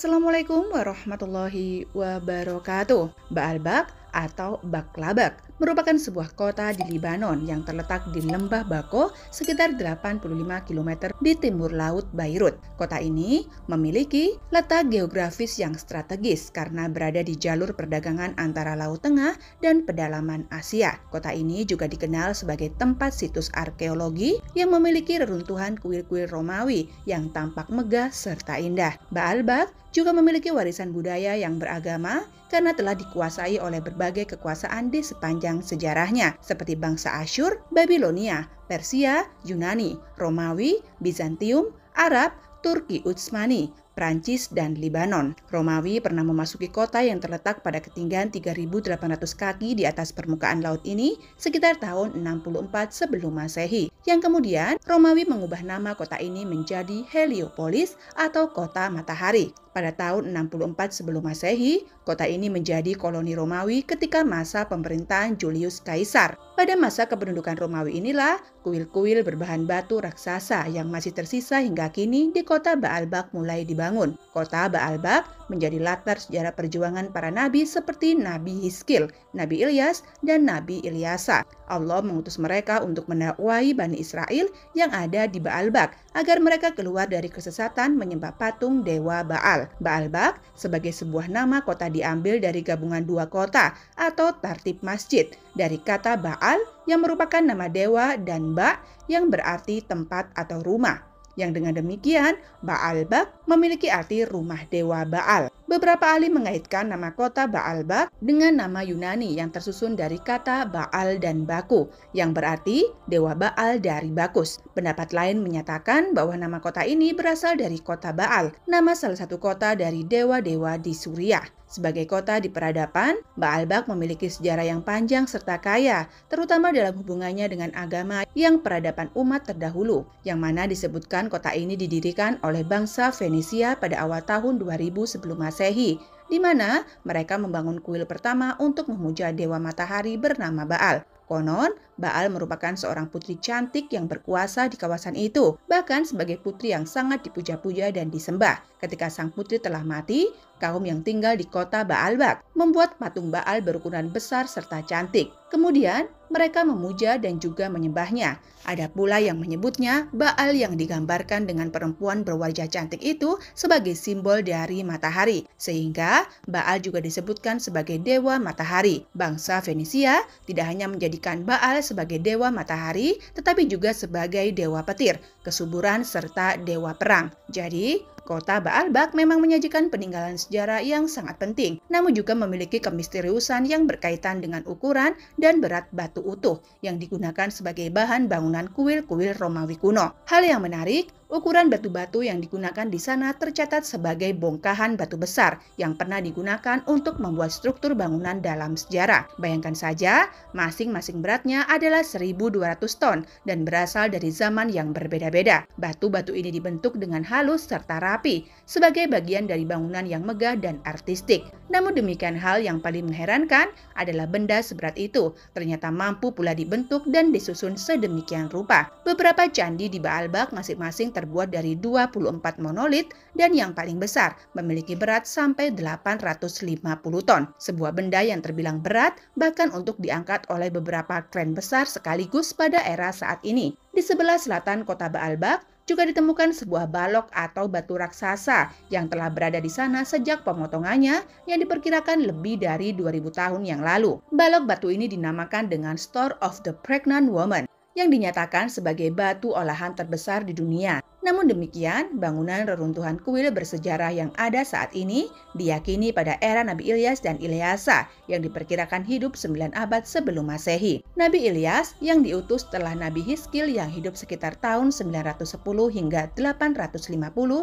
Assalamualaikum warahmatullahi wabarakatuh. Baalbak atau Baklabak merupakan sebuah kota di Libanon yang terletak di lembah Bako sekitar 85 km di timur laut Beirut. Kota ini memiliki letak geografis yang strategis karena berada di jalur perdagangan antara Laut Tengah dan pedalaman Asia. Kota ini juga dikenal sebagai tempat situs arkeologi yang memiliki reruntuhan kuil-kuil Romawi yang tampak megah serta indah. Baalbak juga memiliki warisan budaya yang beragama karena telah dikuasai oleh berbagai kekuasaan di sepanjang sejarahnya, seperti bangsa Asyur, Babilonia, Persia, Yunani, Romawi, Bizantium, Arab, Turki Utsmani, Prancis, dan Libanon. Romawi pernah memasuki kota yang terletak pada ketinggian 3.800 kaki di atas permukaan laut ini sekitar tahun 64 sebelum Masehi, yang kemudian Romawi mengubah nama kota ini menjadi Heliopolis atau Kota Matahari. Pada tahun 64 sebelum Masehi, kota ini menjadi koloni Romawi ketika masa pemerintahan Julius Caesar. Pada masa kependudukan Romawi inilah, kuil-kuil berbahan batu raksasa yang masih tersisa hingga kini di kota Baalbak mulai dibangun dibangun. Kota Baalbak menjadi latar sejarah perjuangan para nabi seperti Nabi Hiskil, Nabi Ilyas, dan Nabi Ilyasa. Allah mengutus mereka untuk mendakwai Bani Israel yang ada di Baalbak agar mereka keluar dari kesesatan menyembah patung Dewa Baal. Baalbak sebagai sebuah nama kota diambil dari gabungan dua kota atau tartib masjid dari kata Baal yang merupakan nama dewa dan Ba yang berarti tempat atau rumah. Yang dengan demikian, Baal memiliki arti rumah dewa Baal. Beberapa ahli mengaitkan nama kota Baalbak dengan nama Yunani yang tersusun dari kata Baal dan Baku, yang berarti Dewa Baal dari Bakus. Pendapat lain menyatakan bahwa nama kota ini berasal dari kota Baal, nama salah satu kota dari dewa-dewa di Suriah. Sebagai kota di peradaban, Baalbak memiliki sejarah yang panjang serta kaya, terutama dalam hubungannya dengan agama yang peradaban umat terdahulu, yang mana disebutkan kota ini didirikan oleh bangsa Fenisia pada awal tahun 2000 sebelum Masehi. Masehi, di mana mereka membangun kuil pertama untuk memuja dewa matahari bernama Baal. Konon, Baal merupakan seorang putri cantik yang berkuasa di kawasan itu, bahkan sebagai putri yang sangat dipuja-puja dan disembah. Ketika sang putri telah mati, kaum yang tinggal di kota Baalbak membuat patung Baal berukuran besar serta cantik. Kemudian, mereka memuja dan juga menyembahnya. Ada pula yang menyebutnya Baal yang digambarkan dengan perempuan berwajah cantik itu sebagai simbol dari matahari. Sehingga Baal juga disebutkan sebagai dewa matahari. Bangsa Fenisia tidak hanya menjadikan Baal sebagai dewa matahari, tetapi juga sebagai dewa petir, kesuburan, serta dewa perang. Jadi, Kota Baalbak memang menyajikan peninggalan sejarah yang sangat penting, namun juga memiliki kemisteriusan yang berkaitan dengan ukuran dan berat batu utuh yang digunakan sebagai bahan bangunan kuil-kuil Romawi kuno. Hal yang menarik, Ukuran batu-batu yang digunakan di sana tercatat sebagai bongkahan batu besar yang pernah digunakan untuk membuat struktur bangunan dalam sejarah. Bayangkan saja, masing-masing beratnya adalah 1200 ton dan berasal dari zaman yang berbeda-beda. Batu-batu ini dibentuk dengan halus serta rapi sebagai bagian dari bangunan yang megah dan artistik. Namun demikian hal yang paling mengherankan adalah benda seberat itu ternyata mampu pula dibentuk dan disusun sedemikian rupa. Beberapa candi di Baalbak masing-masing terbuat dari 24 monolit dan yang paling besar memiliki berat sampai 850 ton. Sebuah benda yang terbilang berat bahkan untuk diangkat oleh beberapa kren besar sekaligus pada era saat ini. Di sebelah selatan kota Baalbak, juga ditemukan sebuah balok atau batu raksasa yang telah berada di sana sejak pemotongannya yang diperkirakan lebih dari 2000 tahun yang lalu. Balok batu ini dinamakan dengan Store of the Pregnant Woman yang dinyatakan sebagai batu olahan terbesar di dunia. Namun demikian, bangunan reruntuhan kuil bersejarah yang ada saat ini diyakini pada era Nabi Ilyas dan Ilyasa yang diperkirakan hidup 9 abad sebelum Masehi. Nabi Ilyas yang diutus setelah Nabi Hiskil yang hidup sekitar tahun 910 hingga 850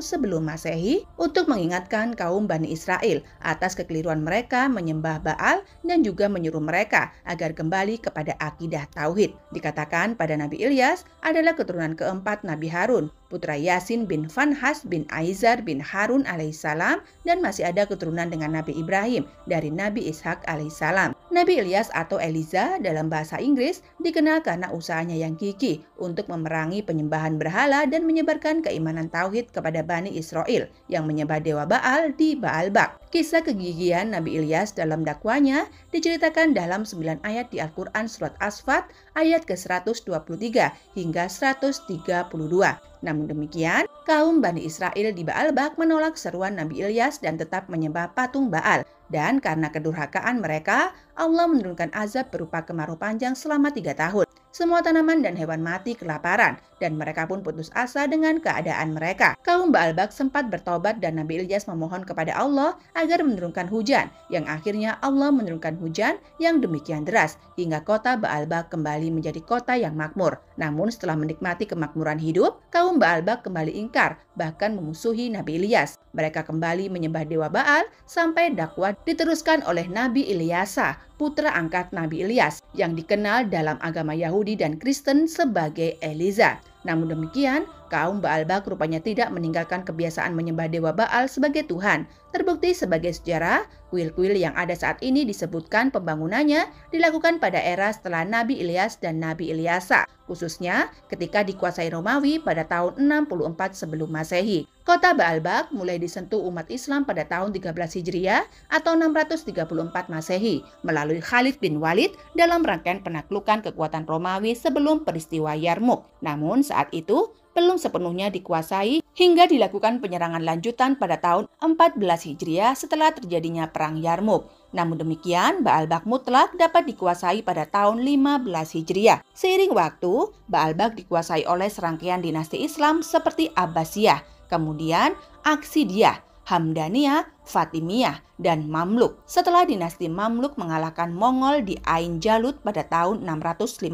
sebelum Masehi untuk mengingatkan kaum Bani Israel atas kekeliruan mereka menyembah Baal dan juga menyuruh mereka agar kembali kepada akidah Tauhid. Dikatakan pada Nabi Ilyas adalah keturunan keempat Nabi Harun putra Yasin bin Fanhas bin Aizar bin Harun alaihissalam dan masih ada keturunan dengan Nabi Ibrahim dari Nabi Ishak alaihissalam. Nabi Ilyas atau Eliza dalam bahasa Inggris dikenal karena usahanya yang gigih untuk memerangi penyembahan berhala dan menyebarkan keimanan tauhid kepada Bani Israel yang menyembah dewa Baal di Baal Bak. Kisah kegigihan Nabi Ilyas dalam dakwanya diceritakan dalam 9 ayat di Al-Quran Surat Asfat ayat ke-123 hingga 132. Namun demikian, kaum Bani Israel di Baal Bak menolak seruan Nabi Ilyas dan tetap menyembah patung Baal. Dan karena kedurhakaan mereka, Allah menurunkan azab berupa kemarau panjang selama tiga tahun. Semua tanaman dan hewan mati kelaparan, dan mereka pun putus asa dengan keadaan mereka. Kaum Baalbak sempat bertobat dan Nabi Ilyas memohon kepada Allah agar menurunkan hujan, yang akhirnya Allah menurunkan hujan yang demikian deras, hingga kota Baalbak kembali menjadi kota yang makmur. Namun setelah menikmati kemakmuran hidup, kaum Baalbak kembali ingkar, bahkan memusuhi Nabi Ilyas. Mereka kembali menyembah Dewa Baal sampai dakwah diteruskan oleh Nabi Ilyasa putra angkat Nabi Ilyas yang dikenal dalam agama Yahudi dan Kristen sebagai Eliza. Namun demikian, kaum Baal Bak rupanya tidak meninggalkan kebiasaan menyembah dewa Baal sebagai Tuhan. Terbukti sebagai sejarah, kuil-kuil yang ada saat ini disebutkan pembangunannya dilakukan pada era setelah Nabi Ilyas dan Nabi Ilyasa, khususnya ketika dikuasai Romawi pada tahun 64 sebelum Masehi. Kota Baalbak mulai disentuh umat Islam pada tahun 13 Hijriah atau 634 Masehi melalui Khalid bin Walid dalam rangkaian penaklukan kekuatan Romawi sebelum peristiwa Yarmuk. Namun saat itu, belum sepenuhnya dikuasai hingga dilakukan penyerangan lanjutan pada tahun 14 Hijriah setelah terjadinya Perang Yarmouk. Namun demikian, Baalbak mutlak dapat dikuasai pada tahun 15 Hijriah. Seiring waktu, Baalbak dikuasai oleh serangkaian dinasti Islam seperti Abbasiyah, kemudian Aksidiyah, Hamdaniyah, Fatimiyah, dan Mamluk. Setelah dinasti Mamluk mengalahkan Mongol di Ain Jalut pada tahun 658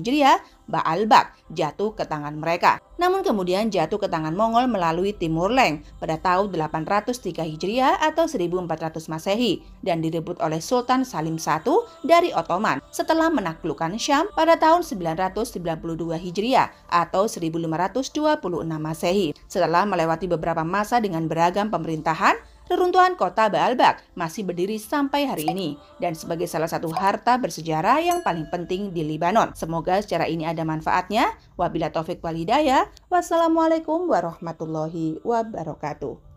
Hijriah, Baalbak jatuh ke tangan mereka. Namun kemudian jatuh ke tangan Mongol melalui Timur Leng pada tahun 803 Hijriah atau 1400 Masehi dan direbut oleh Sultan Salim I dari Ottoman setelah menaklukkan Syam pada tahun 992 Hijriah atau 1526 Masehi. Setelah melewati beberapa masa dengan beragam pemerintahan, reruntuhan kota Baalbek masih berdiri sampai hari ini dan sebagai salah satu harta bersejarah yang paling penting di Lebanon. Semoga secara ini ada manfaatnya. Wabila taufik Walidaya, Wassalamualaikum warahmatullahi wabarakatuh.